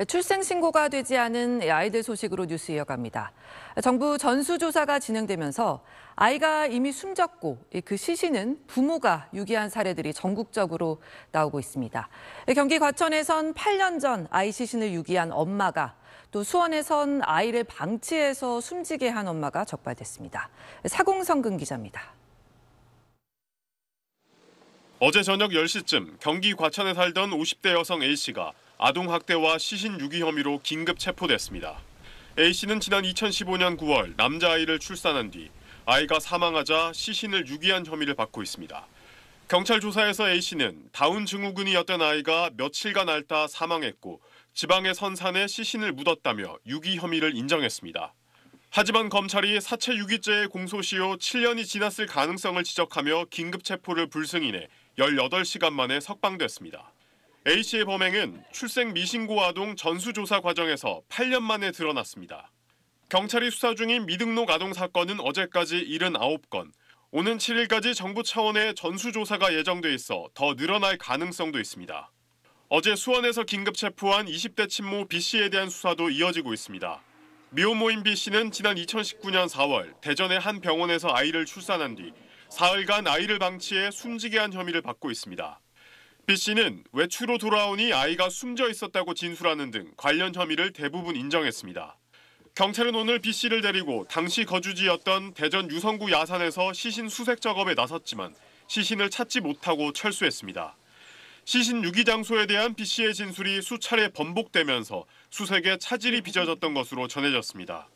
네, 출생신고가 되지 않은 아이들 소식으로 뉴스 이어갑니다. 정부 전수조사가 진행되면서 아이가 이미 숨졌고 그 시신은 부모가 유기한 사례들이 전국적으로 나오고 있습니다. 경기 과천에선 8년 전 아이 시신을 유기한 엄마가 또 수원에선 아이를 방치해서 숨지게 한 엄마가 적발됐습니다. 사공성근 기자입니다. 어제 저녁 10시쯤 경기 과천에 살던 50대 여성 A씨가 아동학대와 시신유기 혐의로 긴급 체포됐습니다. A씨는 지난 2015년 9월 남자아이를 출산한 뒤 아이가 사망하자 시신을 유기한 혐의를 받고 있습니다. 경찰 조사에서 A씨는 다운 증후군이었던 아이가 며칠간 앓다 사망했고 지방의 선산에 시신을 묻었다며 유기 혐의를 인정했습니다. 하지만 검찰이 사체 유기죄의 공소시효 7년이 지났을 가능성을 지적하며 긴급 체포를 불승인해 18시간 만에 석방됐습니다. A씨의 범행은 출생 미신고 아동 전수조사 과정에서 8년 만에 드러났습니다. 경찰이 수사 중인 미등록 아동 사건은 어제까지 79건, 오는 7일까지 정부 차원의 전수조사가 예정돼 있어 더 늘어날 가능성도 있습니다. 어제 수원에서 긴급 체포한 20대 친모 B씨에 대한 수사도 이어지고 있습니다. 미혼모인 B씨는 지난 2019년 4월 대전의 한 병원에서 아이를 출산한 뒤 사흘간 아이를 방치해 숨지게 한 혐의를 받고 있습니다. B 씨는 외출로 돌아오니 아이가 숨져 있었다고 진술하는 등 관련 혐의를 대부분 인정했습니다. 경찰은 오늘 B 씨를 데리고 당시 거주지였던 대전 유성구 야산에서 시신 수색 작업에 나섰지만 시신을 찾지 못하고 철수했습니다. 시신 유기 장소에 대한 B 씨의 진술이 수차례 번복되면서 수색에 차질이 빚어졌던 것으로 전해졌습니다.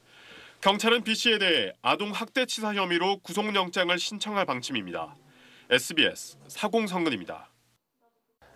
경찰은 B 씨에 대해 아동 학대치사 혐의로 구속영장을 신청할 방침입니다. SBS 사공성근입니다.